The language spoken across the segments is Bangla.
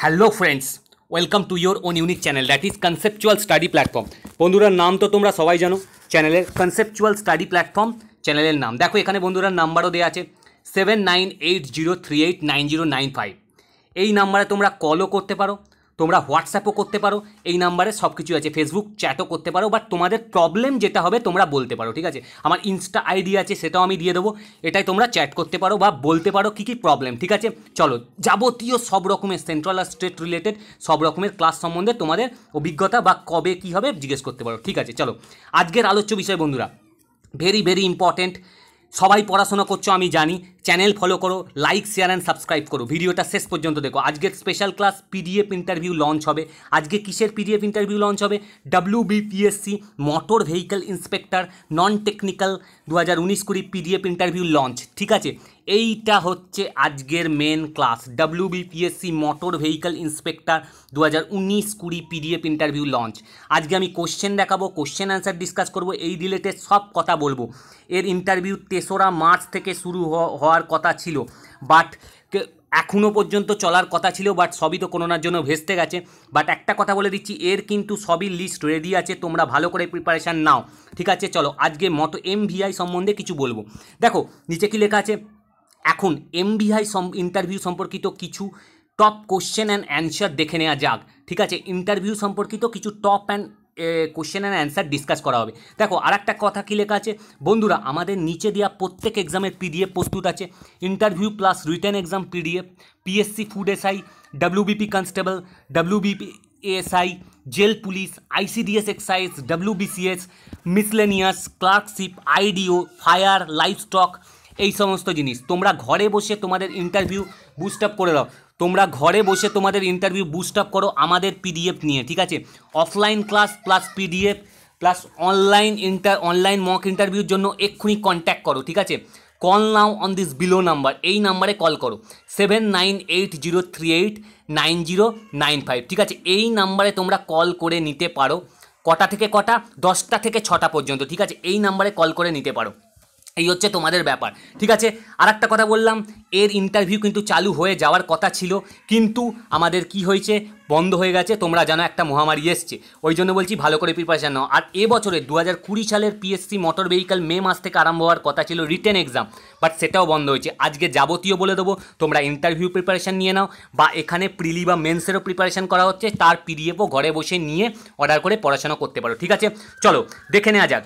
hello friends welcome to your own unique channel that is conceptual study platform বন্ধুরা নাম তো তোমরা সবাই জানো চ্যানেলের কনসেপচুয়াল স্টাডি প্ল্যাটফর্ম চ্যানেলের নাম দেখো এখানে বন্ধুরা নাম্বারও দেওয়া আছে seven nine eight zero three eight nine zero nine five এই নাম্বারে তোমরা কলও করতে পারো তোমরা হোয়াটসঅ্যাপও করতে পারো এই নাম্বারে সব কিছু আছে ফেসবুক চ্যাটও করতে পারো বাট তোমাদের প্রবলেম যেটা হবে তোমরা বলতে পারো ঠিক আছে আমার ইনস্টা আইডি আছে সেটাও আমি দিয়ে দেবো এটাই তোমরা চ্যাট করতে পারো বা বলতে পারো কী কী প্রবলেম ঠিক আছে চলো যাবতীয় সব রকমের সেন্ট্রাল আর স্টেট রিলেটেড সব রকমের ক্লাস সম্বন্ধে তোমাদের অভিজ্ঞতা বা কবে কি হবে জিজ্ঞেস করতে পারো ঠিক আছে চলো আজকের আলোচ্য বিষয় বন্ধুরা ভেরি ভেরি ইম্পর্ট্যান্ট সবাই পড়াশোনা করছো আমি জানি চ্যানেল ফলো করো লাইক শেয়ার অ্যান্ড সাবস্ক্রাইব করো ভিডিওটা শেষ পর্যন্ত দেখো আজকের special class PDF interview launch হবে আজকে কিসের পিডিএফ ইন্টারভিউ লঞ্চ হবে W BPSC motor vehicle inspector non technical দু হাজার উনিশ কুড়ি পিডিএফ ইন্টারভিউ লঞ্চ ঠিক আছে এইটা হচ্ছে আজকের main class W BPSC motor vehicle inspector দু হাজার উনিশ কুড়ি পিডিএফ ইন্টারভিউ লঞ্চ আজকে আমি কোশ্চেন দেখাবো কোশ্চেন অ্যান্সার ডিসকাস করব এই রিলেটেড সব কথা বলবো এর ইন্টারভিউ তেসরা মার্চ থেকে শুরু হওয়া হওয়ার কথা ছিল বাট এখনও পর্যন্ত চলার কথা ছিল বাট সবই তো কোনো জন্য ভেস্তে গেছে বাট একটা কথা বলে দিচ্ছি এর কিন্তু সবই লিস্ট রেডি আছে তোমরা ভালো করে প্রিপারেশান নাও ঠিক আছে চলো আজকে মতো এমভিআই সম্বন্ধে কিছু বলবো দেখো নিচে কি লেখা আছে এখন এমভিআই ইন্টারভিউ সম্পর্কিত কিছু টপ কোশ্চেন অ্যান্ড অ্যান্সার দেখে নেওয়া যাক ঠিক আছে ইন্টারভিউ সম্পর্কিত কিছু top and and answer discuss করা হবে দেখো আর একটা কথা কী লেখা আছে বন্ধুরা আমাদের নিচে দেওয়া প্রত্যেক এক্সামের পিডিএফ প্রস্তুত আছে interview plus written exam PDF PSC food SI WBP constable WBP ASI jail police ICDS excise WBCS miscellaneous clerkship IDO fire livestock এই সমস্ত জিনিস তোমরা ঘরে বসে তোমাদের ইন্টারভিউ বুস্ট আপ করে দাও তোমরা ঘরে বসে তোমাদের ইন্টারভিউ বুস্ট আপ করো আমাদের পিডিএফ নিয়ে ঠিক আছে offline class plus PDF plus online inter online mock ইন্টারভিউর জন্য এক্ষুনি কন্ট্যাক্ট করো ঠিক আছে call now on this below number এই নাম্বারে কল করো seven nine eight zero three eight nine zero nine five ঠিক আছে এই নাম্বারে তোমরা কল করে নিতে পারো কটা থেকে কটা দশটা থেকে ছটা পর্যন্ত ঠিক আছে এই নাম্বারে কল করে নিতে পারো এই হচ্ছে তোমাদের ব্যাপার ঠিক আছে আর একটা কথা বললাম এর ইন্টারভিউ কিন্তু চালু হয়ে যাওয়ার কথা ছিল কিন্তু আমাদের কি হয়েছে বন্ধ হয়ে গেছে তোমরা জানো একটা মহামারী এসছে ওই জন্য বলছি ভালো করে প্রিপারেশান নাও আর এবছরে দু হাজার কুড়ি সালের পিএসসি মোটর ভেহিকাল মে মাস থেকে আরম্ভ হওয়ার কথা ছিল রিটেন এক্সাম বাট সেটাও বন্ধ হয়েছে আজকে যাবতীয় বলে দেবো তোমরা ইন্টারভিউ প্রিপারেশান নিয়ে নাও বা এখানে প্রিলি বা মেন্সেরও প্রিপারেশান করা হচ্ছে তার পিডিএফও ঘরে বসে নিয়ে অর্ডার করে পড়াশোনা করতে পারো ঠিক আছে চলো দেখে নেওয়া যাক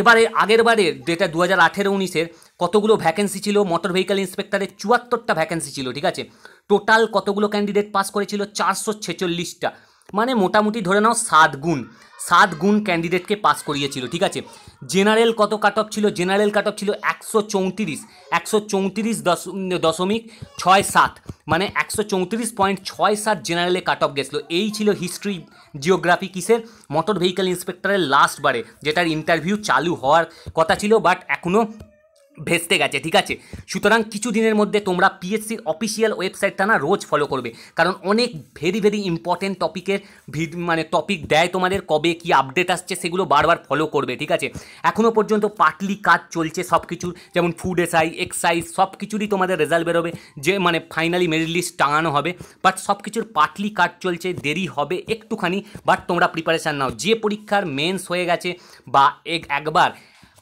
এবারে আগের বারে যেটা দু হাজার আঠেরো উনিশের কতগুলো ভ্যাকেন্সি ছিল মোটর ভেহিক্যাল ইন্সপেক্টরের চুয়াত্তরটা ভ্যাকেন্সি ছিল ঠিক আছে টোটাল কতগুলো ক্যান্ডিডেট পাস করেছিল চারশো ছেচল্লিশটা মানে মোটামুটি ধরে নাও সাত গুণ সাত গুণ ক্যান্ডিডেটকে পাস করিয়েছিল ঠিক আছে জেনারেল কত কাট অফ ছিল জেনারেল কাট অফ ছিল একশো চৌত্রিশ একশো চৌত্রিশ দশমিক ছয় সাত মানে একশো চৌত্রিশ পয়েন্ট ছয় সাত জেনারেলে কাট অফ গেছিলো এই ছিল হিস্ট্রি জিওগ্রাফি কিসের মোটর ভেহিকেল ইন্সপেক্টরের লাস্ট বারে যেটার ইন্টারভিউ চালু হওয়ার কথা ছিল বাট এখনও ভেস্তে গেছে ঠিক আছে সুতরাং কিছু দিনের মধ্যে তোমরা পিএসসির অফিসিয়াল ওয়েবসাইটটা না রোজ ফলো করবে কারণ অনেক ভেরি ভেরি ইম্পর্টেন্ট টপিকের মানে টপিক দেয় তোমাদের কবে কি আপডেট আসছে সেগুলো বারবার ফলো করবে ঠিক আছে এখনও পর্যন্ত পার্টলি কাজ চলছে সব কিছুর যেমন ফুড এসআই এক্সাইজ সব কিছুরই তোমাদের রেজাল্ট বেরোবে যে মানে ফাইনালি মেরিট লিস্ট টাঙানো হবে বাট সব কিছুর পার্টলি কাজ চলছে দেরি হবে একটুখানি বাট তোমরা প্রিপারেশান নাও যে পরীক্ষার মেন্স হয়ে গেছে বা একবার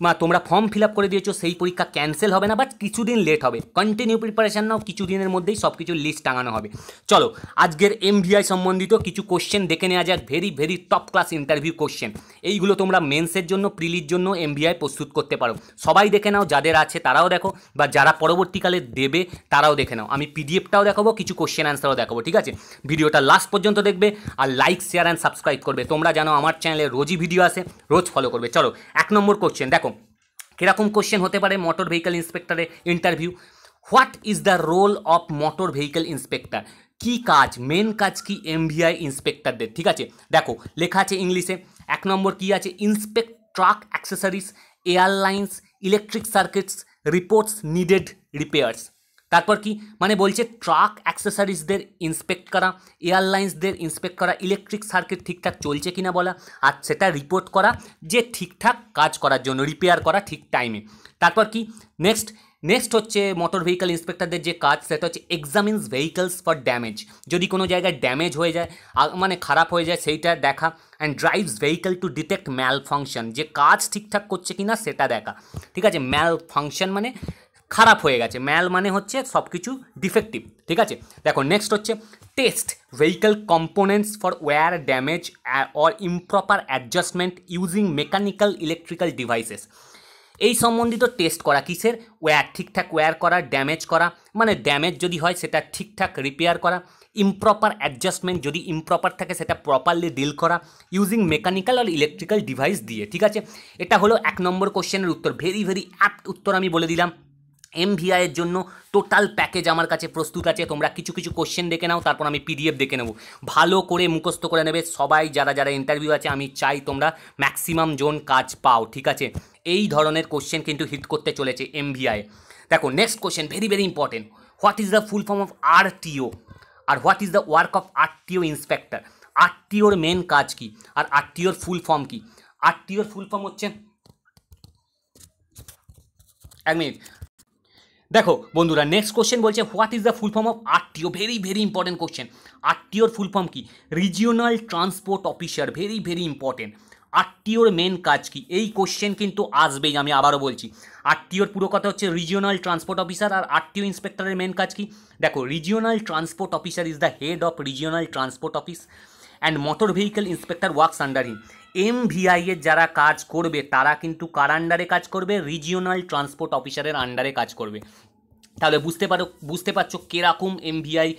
বা তোমরা ফর্ম ফিল আপ করে দিয়েছো সেই পরীক্ষা ক্যান্সেল হবে না বাট কিছুদিন লেট হবে কন্টিনিউ প্রিপারেশান নাও কিছুদিনের মধ্যেই সব কিছু লিস্ট টাঙানো হবে চলো আজকের এম সম্বন্ধিত কিছু কোশ্চেন দেখে নেওয়া যাক very very top class interview question এইগুলো তোমরা মেন্সের জন্য প্রিলির জন্য এম প্রস্তুত করতে পারো সবাই দেখে নাও যাদের আছে তারাও দেখো বা যারা পরবর্তীকালে দেবে তারাও দেখে নাও আমি পিডিএফটাও দেখাবো কিছু কোশ্চেন অ্যান্সারও দেখাবো ঠিক আছে ভিডিওটা লাস্ট পর্যন্ত দেখবে আর লাইক শেয়ার অ্যান্ড সাবস্ক্রাইব করবে তোমরা জানো আমার চ্যানেলে রোজই ভিডিও আসে রোজ ফলো করবে চলো এক নম্বর কোশ্চেন দেখো কীরকম কোশ্চেন হতে পারে মোটর ভেহিক্যাল ইন্সপেক্টরের interview what is the role of motor vehicle inspector কি কাজ মেন কাজ কি এমভিআই ইন্সপেক্টরদের ঠিক আছে দেখো লেখা আছে ইংলিশে এক নম্বর কি আছে inspect truck accessories airlines electric circuits reports needed repairs তারপর কি মানে বলছে ট্রাক অ্যাক্সেসারিজদের ইন্সপেক্ট করা এয়ারলাইন্সদের ইন্সপেক্ট করা ইলেকট্রিক সার্কিট ঠিকঠাক চলছে কিনা বলা আর সেটা রিপোর্ট করা যে ঠিকঠাক কাজ করার জন্য রিপেয়ার করা ঠিক টাইমে তারপর কি নেক্সট নেক্সট হচ্ছে মোটর ভেহিকল ইন্সপেক্টরদের যে কাজ সেটা হচ্ছে এক্সামিনস ভেহিকলস ফর ড্যামেজ যদি কোনো জায়গায় ড্যামেজ হয়ে যায় মানে খারাপ হয়ে যায় সেইটা দেখা and drives vehicle to detect malfunction যে কাজ ঠিকঠাক করছে কি না সেটা দেখা ঠিক আছে ম্যাল ফাংশন মানে খারাপ হয়ে গেছে ম্যাল মানে হচ্ছে সব কিছু ডিফেক্টিভ ঠিক আছে দেখো নেক্সট হচ্ছে test vehicle components for wear damage or improper adjustment using mechanical electrical devices এই সম্বন্ধিত টেস্ট করা কিসের ওয়্যার ঠিকঠাক ওয়্যার করা ড্যামেজ করা মানে ড্যামেজ যদি হয় সেটা ঠিকঠাক রিপেয়ার করা ইম্প্রপার অ্যাডজাস্টমেন্ট যদি ইম্প্রপার থাকে সেটা প্রপারলি ডিল করা ইউজিং মেকানিক্যাল আর ইলেকট্রিক্যাল ডিভাইস দিয়ে ঠিক আছে এটা হলো এক নম্বর কোশ্চেনের উত্তর ভেরি ভেরি অ্যাপ্ট উত্তর আমি বলে দিলাম এম এমভিআইয়ের জন্য টোটাল প্যাকেজ আমার কাছে প্রস্তুত আছে তোমরা কিছু কিছু কোশ্চেন দেখে নাও তারপর আমি পিডিএফ দেখে নেব ভালো করে মুখস্থ করে নেবে সবাই যারা যারা ইন্টারভিউ আছে আমি চাই তোমরা ম্যাক্সিমাম জোন কাজ পাও ঠিক আছে এই ধরনের কোশ্চেন কিন্তু হিট করতে চলেছে এমভিআই দেখো next question very very important what is the full form of RTO আর what is the work of RTO inspector আরটিওর মেন কাজ কি আর আরটিওর ফুল ফর্ম কি আরটিওর ফুল ফর্ম হচ্ছে এক মিনিট দেখো বন্ধুরা নেক্সট কোশ্চেন বলছে what is the full form of RTO very very important question আরটিওর ফুল ফর্ম কি regional transport officer very very important আরটিওর মেন কাজ কি এই কোশ্চেন কিন্তু আসবেই আমি আবারও বলছি আরটিওর পুরো কথা হচ্ছে রিজিওনাল ট্রান্সপোর্ট অফিসার আর আরটিও ইন্সপেক্টরের মেন কাজ কি দেখো regional transport officer is the head of regional transport office and motor vehicle inspector works under him M এমভিআইয়ের যারা কাজ করবে তারা কিন্তু কার আন্ডারে কাজ করবে রিজিওনাল ট্রান্সপোর্ট অফিসারের আন্ডারে কাজ করবে তাহলে বুঝতে পারো বুঝতে পারছো কীরকম এমভিআই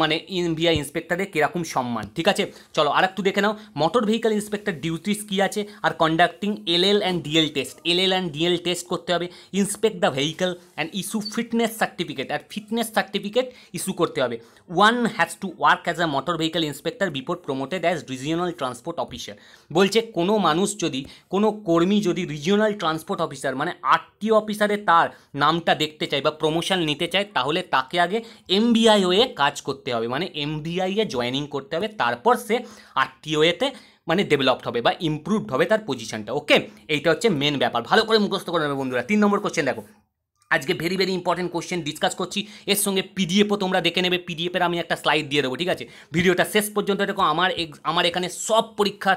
মানে ইন্ডিয়া ইন্সপেক্টরের কীরকম সম্মান ঠিক আছে চলো আর একটু দেখে নাও মোটর ভেহিকল ইন্সপেক্টর ডিউটিস কী আছে আর conducting L L and DL test L L and DL test করতে হবে inspect the vehicle and issue fitness certificate আর ফিটনেস সার্টিফিকেট ইস্যু করতে হবে one has to work as a motor vehicle inspector before promoted as regional transport officer বলছে কোনো মানুষ যদি কোনো কর্মী যদি রিজিওনাল ট্রান্সপোর্ট অফিসার মানে আরটি অফিসারে তার নামটা দেখতে চায় বা প্রমোশন নিতে চায় তাহলে তাকে আগে এমবিআই হয়ে কাজ করতে করতে হবে মানে এমডিআইয়ে জয়েনিং করতে হবে তারপর সে আরটিওএতে মানে ডেভেলপড হবে বা ইম্প্রুভড হবে তার পজিশনটা ওকে এইটা হচ্ছে মেন ব্যাপার ভালো করে মুখস্থ করে নেবে বন্ধুরা তিন নম্বর কোশ্চেন দেখো আজকে very very important question discuss করছি এর সঙ্গে পিডিএফও তোমরা দেখে নেবে পিডিএফের আমি একটা স্লাইড দিয়ে দেবো ঠিক আছে ভিডিওটা শেষ পর্যন্ত দেখো আমার আমার এখানে সব পরীক্ষার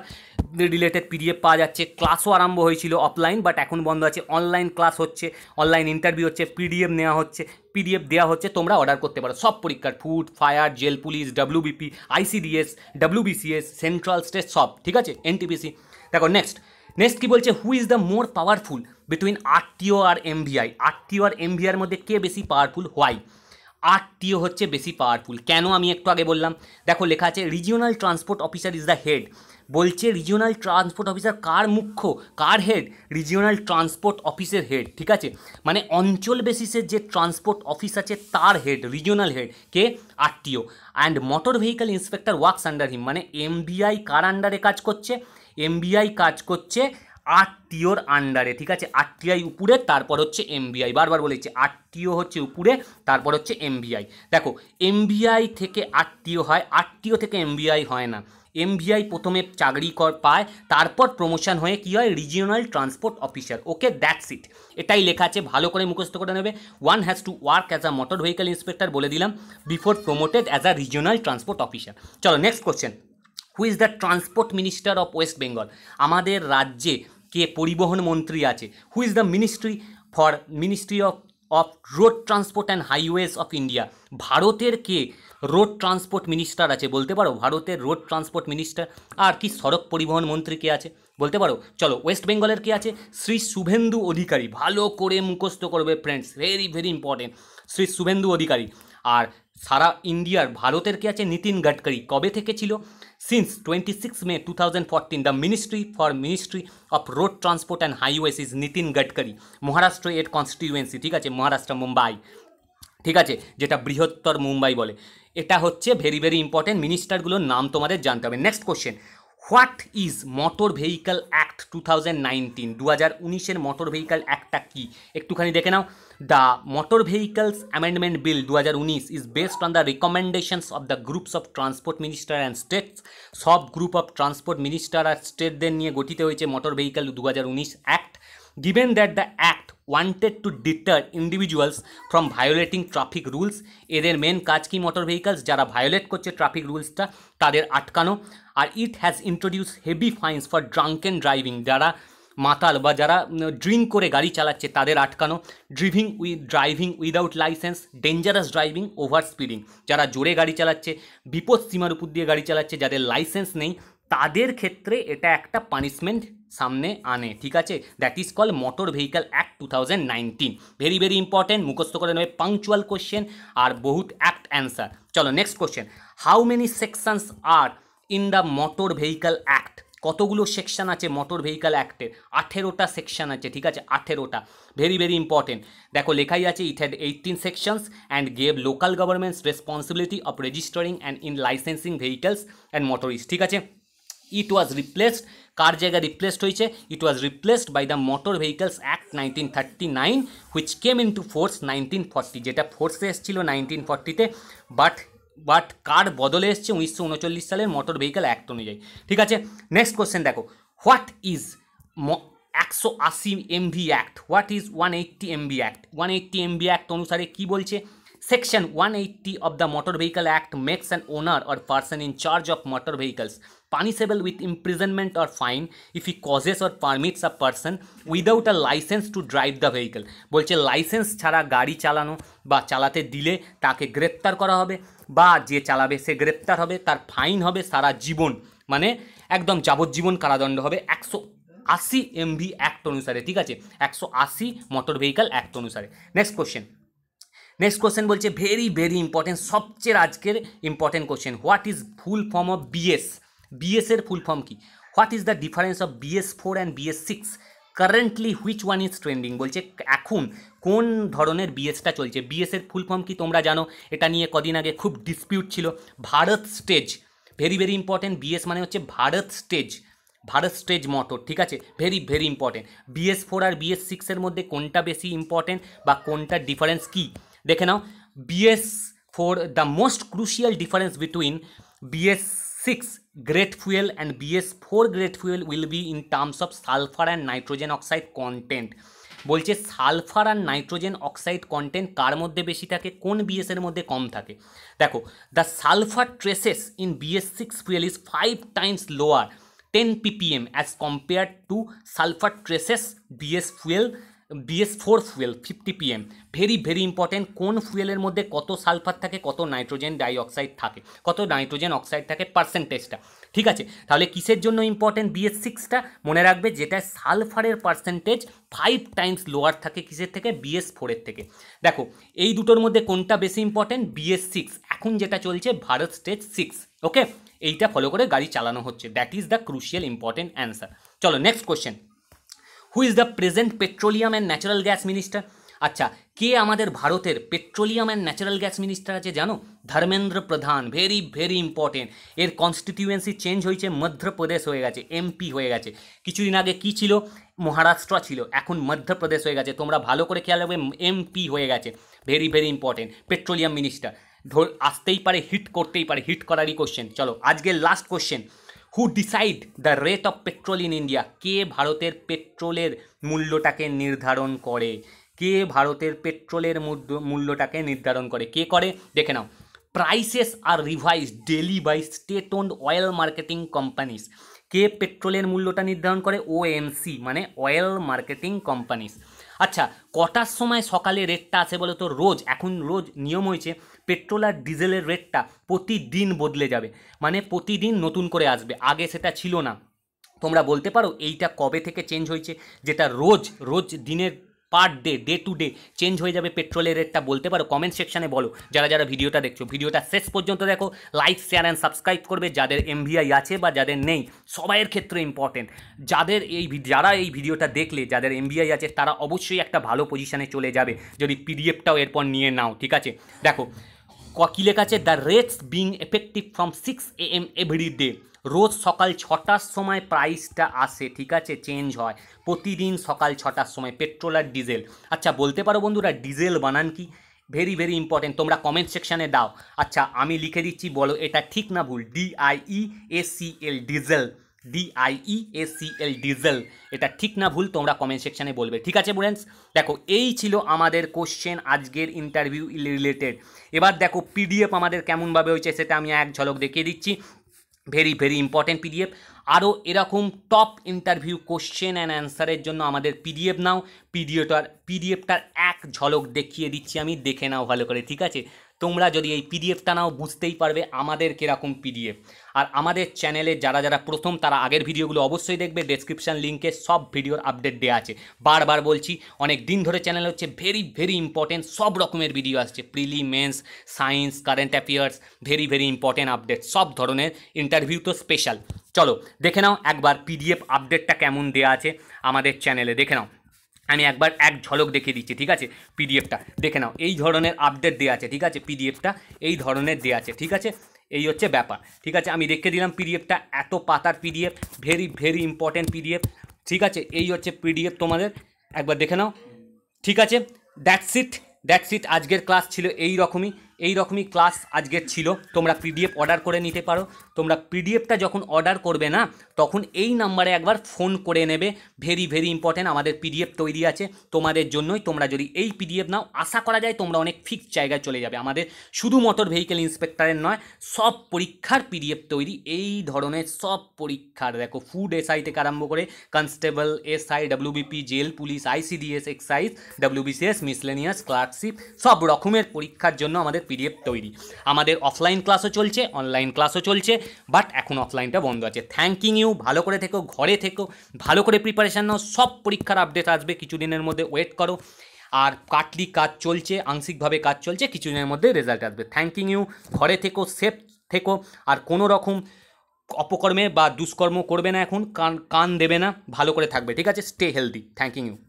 রিলেটেড পিডিএফ পাওয়া যাচ্ছে ক্লাসও আরম্ভ হয়েছিল অফলাইন বাট এখন বন্ধ আছে অনলাইন ক্লাস হচ্ছে অনলাইন ইন্টারভিউ হচ্ছে পিডিএফ নেওয়া হচ্ছে পিডিএফ দেওয়া হচ্ছে তোমরা অর্ডার করতে পারো সব পরীক্ষার food fire jail police WBP ICDS WBCS central state সব ঠিক আছে এনটিপিসি দেখো নেক্সট নেক্সট কী বলছে who is the more powerful between RTO আর এমভিআই আরটিও আর এমভিআর মধ্যে কে বেশি পাওয়ারফুল হোয়াই আরটিও হচ্ছে বেশি পাওয়ারফুল কেন আমি একটু আগে বললাম দেখো লেখা আছে regional transport officer is the head বলছে রিজিওনাল ট্রান্সপোর্ট অফিসার কার মুখ্য কার হেড রিজিওনাল ট্রান্সপোর্ট অফিসের হেড ঠিক আছে মানে অঞ্চল বেসিসের যে ট্রান্সপোর্ট অফিস আছে তার হেড রিজিওনাল হেড কে RTO and motor vehicle inspector works under him মানে এমবিআই কার আন্ডারে কাজ করছে এমবিআই কাজ করছে আরটিওর আন্ডারে ঠিক আছে আরটিআই উপরে তারপর হচ্ছে এমবিআই বারবার বলেছি আরটিও হচ্ছে উপরে তারপর হচ্ছে এমবিআই দেখো এমবিআই থেকে আরটিও হয় আরটিও থেকে এমবিআই হয় না এমভিআই প্রথমে চাকরি কর পায় তারপর প্রমোশন হয়ে কী হয় regional transport officer okay that's it এটাই লেখা আছে ভালো করে মুখস্থ করে নেবে one has to work as a motor vehicle inspector বলে দিলাম before promoted as a regional transport officer চলো next question who is the transport minister of West Bengal আমাদের রাজ্যে কে পরিবহন মন্ত্রী আছে who is the ministry for ministry of of road transport and highways of India ভারতের কে রোড ট্রান্সপোর্ট মিনিস্টার আছে বলতে পারো ভারতের রোড ট্রান্সপোর্ট মিনিস্টার আর কি সড়ক পরিবহন মন্ত্রী কে আছে বলতে পারো চলো ওয়েস্ট বেঙ্গলের কে আছে শ্রী শুভেন্দু অধিকারী ভালো করে মুখস্থ করবে friends very very important Shri Suvendu Adhikari আর সারা ইন্ডিয়ার ভারতের কে আছে নীতিন গাডকারি কবে থেকে ছিল Since 26 May 2014, the Ministry for Ministry of Road Transport and Highways is Nitin Gadkari, Maharashtra 8 constituency, ঠিক আছে মহারাষ্ট্র মুম্বাই ঠিক আছে যেটা বৃহত্তর মুম্বাই বলে এটা হচ্ছে ভেরি ভেরি ইম্পর্টেন্ট মিনিস্টারগুলোর নাম তোমাদের জানতে হবে next question what is motor vehicle act two thousand nineteen দু হাজার উনিশের মোটর ভেহিক্যাল অ্যাক্টটা কী একটুখানি দেখে নাও the motor vehicles amendment bill দু is based on the recommendations of the groups of transport minister and states সব গ্রুপ অফ ট্রান্সপোর্ট মিনিস্টার আর স্টেটদের নিয়ে গঠিত হয়েছে মোটর ভেহিকল দু act given that the act wanted to deter individuals from violating traffic rules এদের মেন কাজ কি মোটর ভেহিকলস যারা ভায়োলেট করছে ট্রাফিক রুলসটা তাদের আটকানো আর it has introduce heavy fines for end driving যারা মাতাল বা যারা ড্রিঙ্ক করে গাড়ি চালাচ্ছে তাদের আটকানো driving we driving without license dangerous driving over speeding যারা জোরে গাড়ি চালাচ্ছে বিপদ সীমার উপর দিয়ে গাড়ি চালাচ্ছে যাদের লাইসেন্স নেই তাদের ক্ষেত্রে এটা একটা পানিশমেন্ট সামনে আনে ঠিক আছে that is call motor vehicle act two thousand nineteen very very important মুখস্থ করে নেবে পাংচুয়াল কোশ্চেন আর বহুত অ্যাক্ট অ্যান্সার চলো next question how many sections are in the motor vehicle act কতগুলো সেকশান আছে মোটর ভেহিক্যাল অ্যাক্টের আঠেরোটা সেকশান আছে ঠিক আছে আঠেরোটা ভেরি ভেরি ইম্পর্টেন্ট দেখো লেখাই আছে it had eighteen sections and gave local governments responsibility of registering and in licensing vehicles and motorist ঠিক আছে ইট ওয়াজ রিপ্লেসড কার জায়গায় রিপ্লেসড হয়েছে it was replaced by the motor vehicles act nineteen thirty nine which came in to force nineteen forty যেটা ফোর্সে এসেছিলো নাইনটিন ফর্টিতে বাট বাট কার বদলে এসছে উনিশশো উনচল্লিশ সালের মোটর ভেহিকেল অ্যাক্ট অনুযায়ী ঠিক আছে নেক্সট কোশ্চেন দেখো হোয়াট ইজ একশো আশি MV act what is one M V act one eighty V act অনুসারে কী বলছে section one eighty of the motor vehicle act makes an owner or person in charge of motor vehicles punishable with imprisonment or fine if he causes or permits a person without a license to drive the vehicle বলছে লাইসেন্স ছাড়া গাড়ি চালানো বা চালাতে দিলে তাকে গ্রেপ্তার করা হবে বা যে চালাবে সে গ্রেপ্তার হবে তার ফাইন হবে সারা জীবন মানে একদম যাবজ্জীবন কারাদণ্ড হবে একশো আশি এমভি অ্যাক্ট অনুসারে ঠিক আছে একশো আশি মোটর ভেহিকাল অ্যাক্ট অনুসারে নেক্সট কোশ্চেন নেক্সট কোশ্চেন বলছে ভেরি ভেরি ইম্পর্টেন্ট সবচেয়ে আজকের important question what is full form of BS বিএসের ফুল ফর্ম কি what is the difference of BS four and BS six currently which one is trending বলছে এখন কোন ধরনের বিএসটা চলছে বিএসের ফুল ফর্ম কি তোমরা জানো এটা নিয়ে কদিন আগে খুব ডিসপিউট ছিল Bharat stage very very important BS মানে হচ্ছে ভারত স্টেজ ভারত স্টেজ মতো ঠিক আছে very very important BS four আর বিএস সিক্সের মধ্যে কোনটা বেশি ইম্পর্টেন্ট বা কোনটা ডিফারেন্স কি দেখে নাও BS four the most crucial difference between BS six fuel and BS four great fuel will be in terms of sulphur and nitrogen oxide content বলছে সালফার আর নাইট্রোজেন অক্সাইড কন্টেন্ট কার মধ্যে বেশি থাকে কোন বিএসের মধ্যে কম থাকে দেখো the sulphur traces in BS six fuel is five times lower ten PPM as compare to sulphur traces BS fuel BS four fuel fifty PM very very important কোন ফুয়েলের মধ্যে কত সালফার থাকে কত নাইট্রোজেন ডাইঅক্সাইড থাকে কত নাইট্রোজেন অক্সাইড থাকে পার্সেন্টেজটা ঠিক আছে তাহলে কিসের জন্য ইম্পর্ট্যান্ট বিএস সিক্সটা মনে রাখবে যেটা সালফারের পার্সেন্টেজ ফাইভ টাইমস লোয়ার থাকে কিসের থেকে বিএস ফোরের থেকে দেখো এই দুটোর মধ্যে কোনটা বেশি ইম্পর্ট্যান্ট বিএস সিক্স এখন যেটা চলছে ভারত স্টেজ সিক্স ওকে এইটা ফলো করে গাড়ি চালানো হচ্ছে that is the crucial important answer চলো next question who is the present petroleum and natural gas minister আচ্ছা কে আমাদের ভারতের petroleum and natural gas minister আছে জানো Dharmendra Pradhan very very important এর কনস্টিটিউয়েন্সি চেঞ্জ হয়েছে মধ্যপ্রদেশ হয়ে গেছে এমপি হয়ে গেছে কিছুদিন আগে কি ছিল মহারাষ্ট্র ছিল এখন মধ্যপ্রদেশ হয়ে গেছে তোমরা ভালো করে খেয়াল রাখবে এমপি হয়ে গেছে very very important petroleum minister ধর আসতেই পারে হিট করতেই পারে হিট করারই কোশ্চেন চলো আজকের last question who decide the rate of petrol in India কে ভারতের পেট্রোলের মূল্যটাকে নির্ধারণ করে কে ভারতের পেট্রোলের মূল্যটাকে নির্ধারণ করে কে করে দেখে নাও প্রাইসেস আর revise daily by state owned oil marketing companies কে পেট্রোলের মূল্যটা নির্ধারণ করে ও এমসি মানে অয়েল মার্কেটিং কোম্পানিস আচ্ছা কটার সময় সকালে রেটটা আছে বলো তো রোজ এখন রোজ নিয়ম হয়েছে পেট্রোল আর ডিজেলের রেটটা প্রতিদিন বদলে যাবে মানে প্রতিদিন নতুন করে আসবে আগে সেটা ছিল না তোমরা বলতে পারো এইটা কবে থেকে চেঞ্জ হয়েছে যেটা রোজ রোজ দিনের per day day to day change হয়ে যাবে পেট্রোলের রেটটা বলতে পারো কমেন্ট সেকশানে বলো যারা যারা ভিডিওটা দেখছো ভিডিওটা শেষ পর্যন্ত দেখো লাইক শেয়ার অ্যান্ড সাবস্ক্রাইব করবে যাদের এমভিআই আছে বা যাদের নেই সবাইয়ের ক্ষেত্রে ইম্পর্টেন্ট যাদের এই যারা এই ভিডিওটা দেখলে যাদের এমভিআই আছে তারা অবশ্যই একটা ভালো পজিশানে চলে যাবে যদি পিডিএফটাও এরপর নিয়ে নাও ঠিক আছে দেখো কী লেখা আছে the rates being effective from six A M every day রোজ সকাল ছটার সময় প্রাইসটা আসে ঠিক আছে চেঞ্জ হয় প্রতিদিন সকাল ছটার সময় পেট্রোল আর ডিজেল আচ্ছা বলতে পারো বন্ধুরা ডিজেল বানান কি ভেরি ভেরি ইম্পর্টেন্ট তোমরা কমেন্ট সেকশানে দাও আচ্ছা আমি লিখে দিচ্ছি বলো এটা ঠিক না ভুল DIE ACL diesel DIEACL diesel e এটা ঠিক না ভুল তোমরা কমেন্ট সেকশানে বলবে ঠিক আছে বুড়েন্স দেখো এই ছিল আমাদের কোশ্চেন আজকের ইন্টারভিউ রিলেটেড এবার দেখো পিডিএফ আমাদের কেমনভাবে হয়েছে সেটা আমি এক ঝলক দেখিয়ে দিচ্ছি ভেরি ভেরি ইম্পর্ট্যান্ট পিডিএফ আরও এরকম টপ ইন্টারভিউ কোশ্চেন অ্যান্ড অ্যান্সারের জন্য আমাদের পিডিএফ নাও পিডিএফটার পিডিএফটার এক ঝলক দেখিয়ে দিচ্ছি আমি দেখে নাও ভালো করে ঠিক আছে তোমরা যদি এই পিডিএফটা নাও বুঝতেই পারবে আমাদের কীরকম পিডিএফ আর আমাদের চ্যানেলে যারা যারা প্রথম তারা আগের ভিডিওগুলো অবশ্যই দেখবে ডেসক্রিপশান লিঙ্কে সব ভিডিওর আপডেট দেওয়া আছে বারবার বলছি অনেক দিন ধরে চ্যানেল হচ্ছে ভেরি ভেরি ইম্পর্টেন্ট সব রকমের ভিডিও আসছে prelims science current affairs very very important update সব ধরনের ইন্টারভিউ তো স্পেশাল চলো দেখে নাও একবার পিডিএফ আপডেটটা কেমন দেওয়া আছে আমাদের চ্যানেলে দেখে নাও আমি একবার এক ঝলক দেখিয়ে দিচ্ছি ঠিক আছে পিডিএফটা দেখে নাও এই ধরনের আপডেট দেওয়া আছে ঠিক আছে পিডিএফটা এই ধরনের দেওয়া আছে ঠিক আছে এই হচ্ছে ব্যাপার ঠিক আছে আমি রেখে দিলাম পিডিএফটা এত পাতার PDF very very important PDF ঠিক আছে এই হচ্ছে পিডিএফ তোমাদের একবার দেখে নাও ঠিক আছে দ্যাটস ইট দ্যাটস ইট আজকের ক্লাস ছিল এই রকমই এই রকমই ক্লাস আজকের ছিল তোমরা পিডিএফ অর্ডার করে নিতে পারো তোমরা পিডিএফটা যখন অর্ডার করবে না তখন এই নাম্বারে একবার ফোন করে নেবে ভেরি ভেরি ইম্পর্ট্যান্ট আমাদের পিডিএফ তৈরি আছে তোমাদের জন্যই তোমরা যদি এই পিডিএফ নাও আশা করা যায় তোমরা অনেক ফিক্স জায়গায় চলে যাবে আমাদের শুধু মোটর ভেহিকেল ইন্সপেক্টরের নয় সব পরীক্ষার পিডিএফ তৈরি এই ধরনের সব পরীক্ষার দেখো ফুড এসআই থেকে আরম্ভ করে constable SI WBP jail police ICDS excise WBCS miscellaneous clerkship সব রকমের পরীক্ষার জন্য আমাদের পিডিএফ তৈরি আমাদের অফলাইন ক্লাসও চলছে অনলাইন ক্লাসও চলছে বাট এখন অফলাইনটা বন্ধ আছে থ্যাংকিং ইউ ভালো করে থেকো ঘরে থেকো ভালো করে প্রিপারেশান নাও সব পরীক্ষার আপডেট আসবে কিছুদিনের মধ্যে ওয়েট করো আর কাটলি কাজ চলছে আংশিকভাবে কাজ চলছে কিছুদিনের মধ্যে রেজাল্ট আসবে থ্যাংকিং ইউ ঘরে থেকো সেফ থেকো আর কোনো রকম অপকর্মে বা দুষ্কর্ম করবে না এখন কান কান দেবে না ভালো করে থাকবে ঠিক আছে স্টে হেলদি থ্যাংকিং ইউ